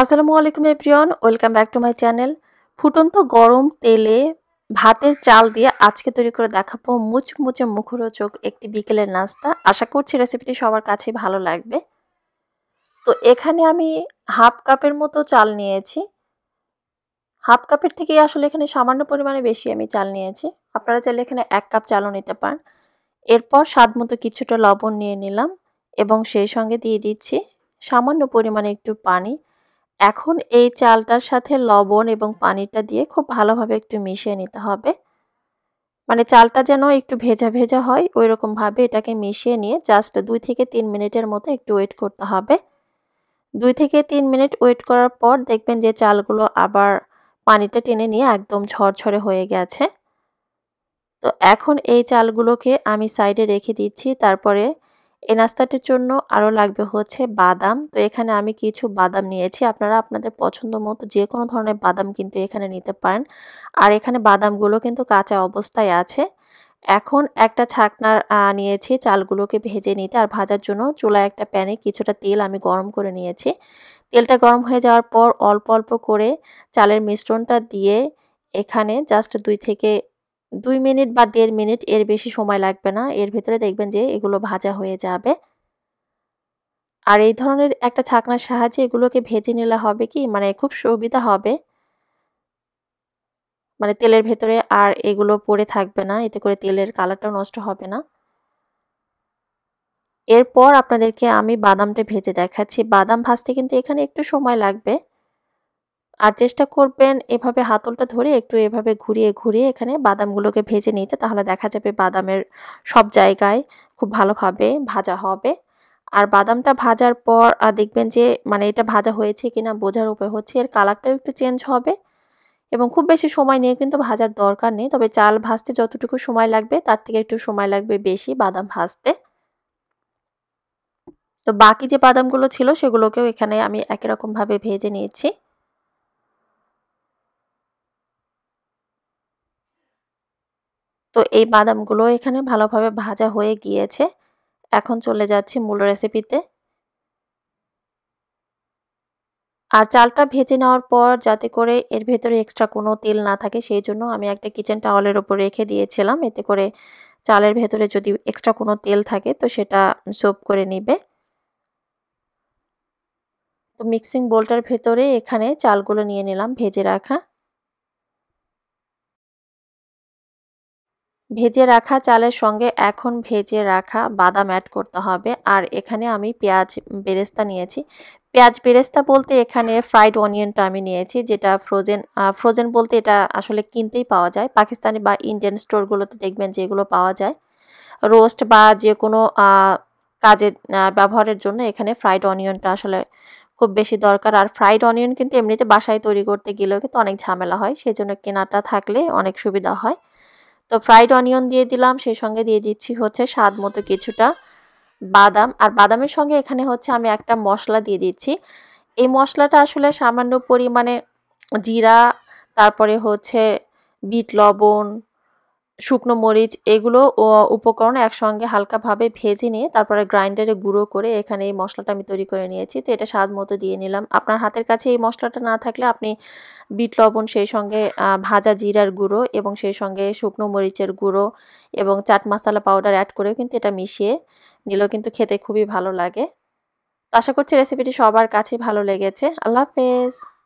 আসসালামু আলাইকুম এপ্রিয়ন welcome back to my channel ফুটন্ত গরম তেলে ভাতের চাল দিয়ে আজকে তৈরি করে দেখাবো মুচমুচে মুখরোচক একটি বিকেলের নাস্তা আশা করছি রেসিপিটি সবার কাছেই ভালো লাগবে তো এখানে আমি হাফ কাপের মতো চাল নিয়েছি হাফ কাপের থেকে আসলে এখানে সামান্য পরিমাণে বেশি আমি চাল নিয়েছি আপনারা চাইলে এখানে এক কাপ চালও নিতে পারেন এরপর স্বাদ মতো কিছুটা লবণ নিয়ে নিলাম এবং সেই সঙ্গে দিয়ে দিচ্ছি সামান্য পরিমাণে একটু পানি এখন এই চালটার সাথে লবণ এবং পানিটা দিয়ে খুব ভালোভাবে একটু মিশিয়ে নিতে হবে মানে চালটা যেন একটু ভেজা ভেজা হয় ওই রকমভাবে এটাকে মিশিয়ে নিয়ে জাস্ট দুই থেকে তিন মিনিটের মতো একটু ওয়েট করতে হবে দুই থেকে তিন মিনিট ওয়েট করার পর দেখবেন যে চালগুলো আবার পানিটা টেনে নিয়ে একদম ঝরঝরে হয়ে গেছে তো এখন এই চালগুলোকে আমি সাইডে রেখে দিচ্ছি তারপরে এই নাস্তাটির জন্য আরও লাগবে হচ্ছে বাদাম তো এখানে আমি কিছু বাদাম নিয়েছি আপনারা আপনাদের পছন্দ মতো যে কোনো ধরনের বাদাম কিন্তু এখানে নিতে পারেন আর এখানে বাদামগুলো কিন্তু কাঁচা অবস্থায় আছে এখন একটা ছাকনার নিয়েছি চালগুলোকে ভেজে নিতে আর ভাজার জন্য চুলায় একটা প্যানে কিছুটা তেল আমি গরম করে নিয়েছি তেলটা গরম হয়ে যাওয়ার পর অল্প অল্প করে চালের মিশ্রণটা দিয়ে এখানে জাস্ট দুই থেকে দুই মিনিট বা দেড় মিনিট এর বেশি সময় লাগবে না এর ভেতরে দেখবেন যে এগুলো ভাজা হয়ে যাবে আর এই ধরনের একটা ছাকনার সাহায্যে এগুলোকে ভেজে নিলে হবে কি মানে খুব সুবিধা হবে মানে তেলের ভেতরে আর এগুলো পড়ে থাকবে না এতে করে তেলের কালারটাও নষ্ট হবে না এরপর আপনাদেরকে আমি বাদামটা ভেজে দেখাচ্ছি বাদাম ভাজতে কিন্তু এখানে একটু সময় লাগবে আর চেষ্টা করবেন এভাবে হাতলটা ধরে একটু এভাবে ঘুরিয়ে ঘুরিয়ে এখানে বাদামগুলোকে ভেজে নিতে তাহলে দেখা যাবে বাদামের সব জায়গায় খুব ভালোভাবে ভাজা হবে আর বাদামটা ভাজার পর দেখবেন যে মানে এটা ভাজা হয়েছে কিনা বোঝার উপায় হচ্ছে এর কালারটাও একটু চেঞ্জ হবে এবং খুব বেশি সময় নিয়ে কিন্তু ভাজার দরকার নেই তবে চাল ভাজতে যতটুকু সময় লাগবে তার থেকে একটু সময় লাগবে বেশি বাদাম ভাজতে তো বাকি যে বাদামগুলো ছিল সেগুলোকেও এখানে আমি একই রকমভাবে ভেজে নিয়েছি তো এই বাদামগুলো এখানে ভালোভাবে ভাজা হয়ে গিয়েছে এখন চলে যাচ্ছি মূল রেসিপিতে আর চালটা ভেজে নেওয়ার পর যাতে করে এর ভেতরে এক্সট্রা কোনো তেল না থাকে সেই জন্য আমি একটা কিচেন টাওয়ালের ওপর রেখে দিয়েছিলাম এতে করে চালের ভেতরে যদি এক্সট্রা কোনো তেল থাকে তো সেটা সোপ করে নিবে তো মিক্সিং বোলটার ভেতরে এখানে চালগুলো নিয়ে নিলাম ভেজে রাখা ভেজে রাখা চালের সঙ্গে এখন ভেজে রাখা বাদাম অ্যাড করতে হবে আর এখানে আমি পেঁয়াজ বেরেস্তা নিয়েছি পেঁয়াজ বেরেস্তা বলতে এখানে ফ্রাইড অনিয়নটা আমি নিয়েছি যেটা ফ্রোজেন ফ্রোজেন বলতে এটা আসলে কিনতেই পাওয়া যায় পাকিস্তানি বা ইন্ডিয়ান স্টোরগুলোতে দেখবেন যে এগুলো পাওয়া যায় রোস্ট বা যে কোনো কাজে ব্যবহারের জন্য এখানে ফ্রাইড অনিয়নটা আসলে খুব বেশি দরকার আর ফ্রাইড অনিয়ন কিন্তু এমনিতে বাসায় তৈরি করতে গেলেও কিন্তু অনেক ঝামেলা হয় সেই জন্য কেনাটা থাকলে অনেক সুবিধা হয় তো ফ্রাইড অনিয়ন দিয়ে দিলাম সেই সঙ্গে দিয়ে দিচ্ছি হচ্ছে স্বাদ মতো কিছুটা বাদাম আর বাদামের সঙ্গে এখানে হচ্ছে আমি একটা মশলা দিয়ে দিচ্ছি এই মশলাটা আসলে সামান্য পরিমাণে জিরা তারপরে হচ্ছে বিট লবণ শুকনো মরিচ এগুলো উপকরণ একসঙ্গে হালকাভাবে ভেজে নিয়ে তারপরে গ্রাইন্ডারে গুঁড়ো করে এখানে এই মশলাটা আমি তৈরি করে নিয়েছি তো এটা স্বাদ মতো দিয়ে নিলাম আপনার হাতের কাছে এই মশলাটা না থাকলে আপনি বিট লবণ সেই সঙ্গে ভাজা জিরার গুঁড়ো এবং সেই সঙ্গে শুকনো মরিচের গুঁড়ো এবং চাট মশলা পাউডার অ্যাড করেও কিন্তু এটা মিশিয়ে নিলেও কিন্তু খেতে খুবই ভালো লাগে আশা করছি রেসিপিটি সবার কাছে ভালো লেগেছে আল্লাহ হাফেজ